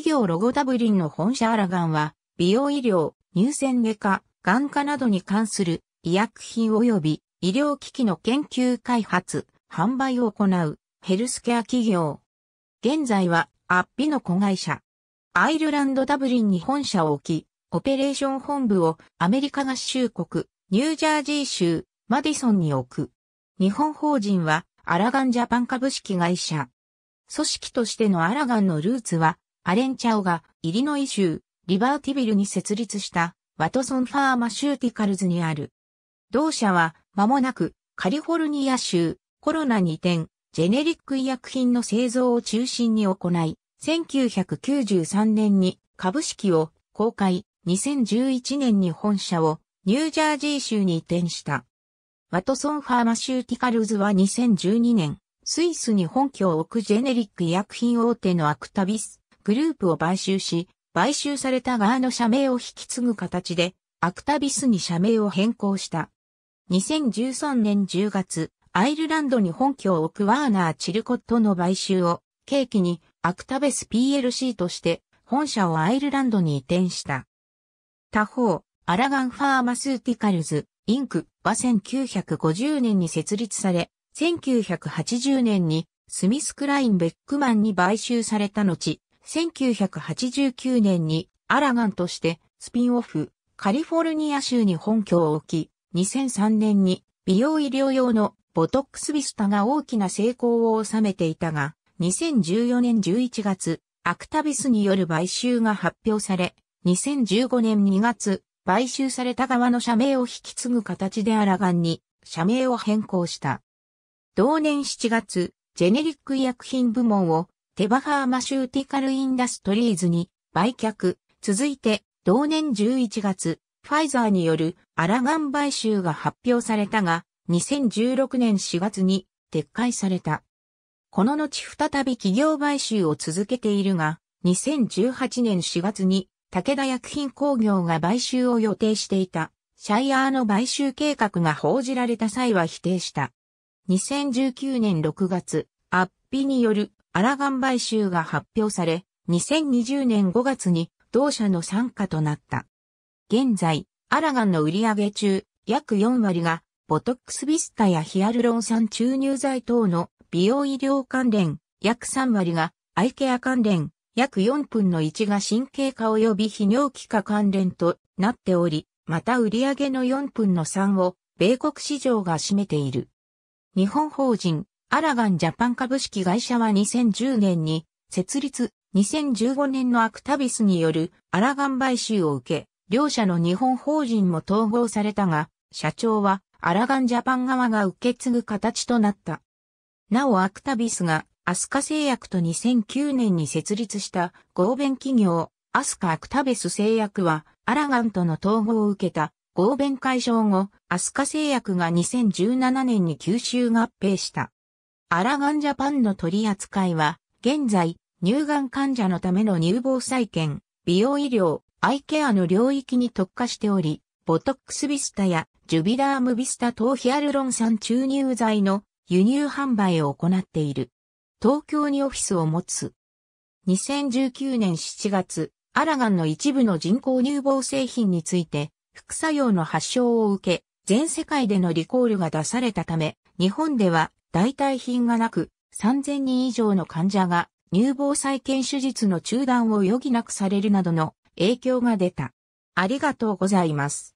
企業ロゴダブリンの本社アラガンは、美容医療、乳腺外科、眼科などに関する医薬品及び医療機器の研究開発、販売を行うヘルスケア企業。現在はアッピの子会社。アイルランドダブリンに本社を置き、オペレーション本部をアメリカ合衆国、ニュージャージー州、マディソンに置く。日本法人はアラガンジャパン株式会社。組織としてのアラガンのルーツはアレン・チャオが、イリノイ州、リバーティビルに設立した、ワトソン・ファーマシューティカルズにある。同社は、間もなく、カリフォルニア州、コロナに転、ジェネリック医薬品の製造を中心に行い、1993年に株式を公開、2011年に本社をニュージャージー州に移転した。ワトソン・ファーマシューティカルズは2012年、スイスに本拠を置くジェネリック医薬品大手のアクタビスグループを買収し、買収された側の社名を引き継ぐ形で、アクタビスに社名を変更した。2013年10月、アイルランドに本拠を置くワーナー・チルコットの買収を、契機に、アクタベス PLC として、本社をアイルランドに移転した。他方、アラガン・ファーマスーティカルズ、インクは1950年に設立され、1980年にスミス・クライン・ベックマンに買収された後、1989年にアラガンとしてスピンオフ、カリフォルニア州に本拠を置き、2003年に美容医療用のボトックスビスタが大きな成功を収めていたが、2014年11月、アクタビスによる買収が発表され、2015年2月、買収された側の社名を引き継ぐ形でアラガンに社名を変更した。同年7月、ジェネリック医薬品部門をテバファーマシューティカルインダストリーズに売却。続いて、同年11月、ファイザーによるアラガン買収が発表されたが、2016年4月に撤回された。この後再び企業買収を続けているが、2018年4月に武田薬品工業が買収を予定していたシャイアーの買収計画が報じられた際は否定した。2019年6月、アッピによるアラガン買収が発表され、2020年5月に同社の参加となった。現在、アラガンの売上中、約4割が、ボトックスビスタやヒアルロン酸注入剤等の美容医療関連、約3割が、アイケア関連、約4分の1が神経科及び泌尿器科関連となっており、また売上の4分の3を、米国市場が占めている。日本法人、アラガンジャパン株式会社は2010年に設立、2015年のアクタビスによるアラガン買収を受け、両社の日本法人も統合されたが、社長はアラガンジャパン側が受け継ぐ形となった。なおアクタビスがアスカ製薬と2009年に設立した合弁企業アスカアクタベス製薬はアラガンとの統合を受けた合弁解消後、アスカ製薬が2017年に吸収合併した。アラガンジャパンの取り扱いは、現在、乳がん患者のための乳房再建、美容医療、アイケアの領域に特化しており、ボトックスビスタやジュビダームビスタ等ヒアルロン酸注入剤の輸入販売を行っている。東京にオフィスを持つ。2019年7月、アラガンの一部の人工乳房製品について、副作用の発症を受け、全世界でのリコールが出されたため、日本では代替品がなく、3000人以上の患者が乳房再建手術の中断を余儀なくされるなどの影響が出た。ありがとうございます。